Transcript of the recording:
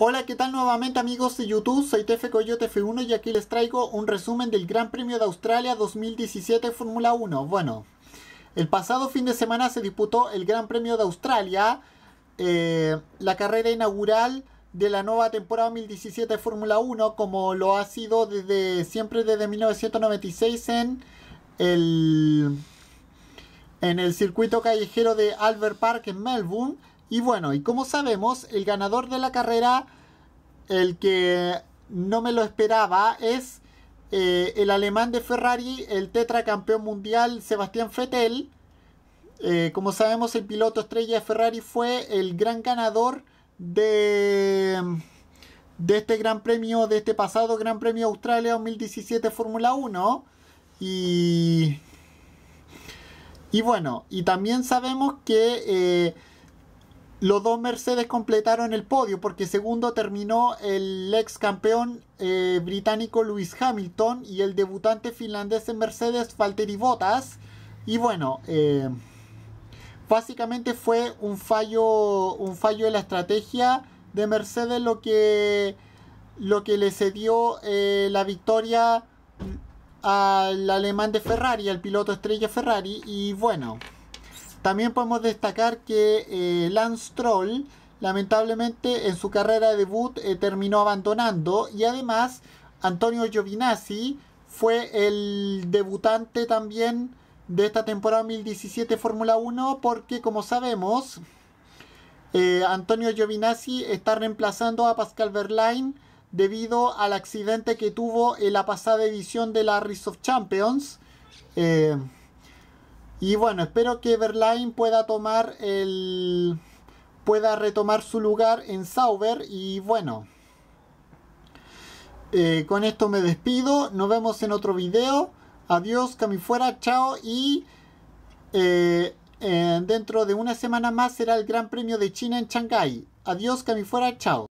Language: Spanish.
Hola, ¿qué tal nuevamente amigos de YouTube? Soy TF Coyote F1 y aquí les traigo un resumen del Gran Premio de Australia 2017 Fórmula 1. Bueno, el pasado fin de semana se disputó el Gran Premio de Australia, eh, la carrera inaugural de la nueva temporada 2017 Fórmula 1, como lo ha sido desde siempre desde 1996 en en el circuito callejero de Albert Park en Melbourne y bueno, y como sabemos, el ganador de la carrera, el que no me lo esperaba, es eh, el alemán de Ferrari, el tetracampeón mundial Sebastián Fettel. Eh, como sabemos, el piloto estrella de Ferrari fue el gran ganador de, de este gran premio, de este pasado Gran Premio Australia 2017 Fórmula 1. Y, y bueno, y también sabemos que eh, los dos Mercedes completaron el podio porque segundo terminó el ex campeón eh, británico Lewis Hamilton y el debutante finlandés en Mercedes Valtteri Bottas. Y bueno, eh, básicamente fue un fallo, un fallo de la estrategia de Mercedes lo que, lo que le cedió eh, la victoria al alemán de Ferrari, al piloto estrella Ferrari. Y bueno. También podemos destacar que eh, Lance Troll lamentablemente en su carrera de debut eh, terminó abandonando y además Antonio Giovinazzi fue el debutante también de esta temporada 2017 Fórmula 1 porque como sabemos eh, Antonio Giovinazzi está reemplazando a Pascal Verlaine debido al accidente que tuvo en la pasada edición de la Race of Champions. Y bueno, espero que Verlaine pueda tomar el pueda retomar su lugar en Sauber y bueno, eh, con esto me despido, nos vemos en otro video, adiós, Camifuera, chao y eh, eh, dentro de una semana más será el Gran Premio de China en Shanghái, adiós, Camifuera, chao.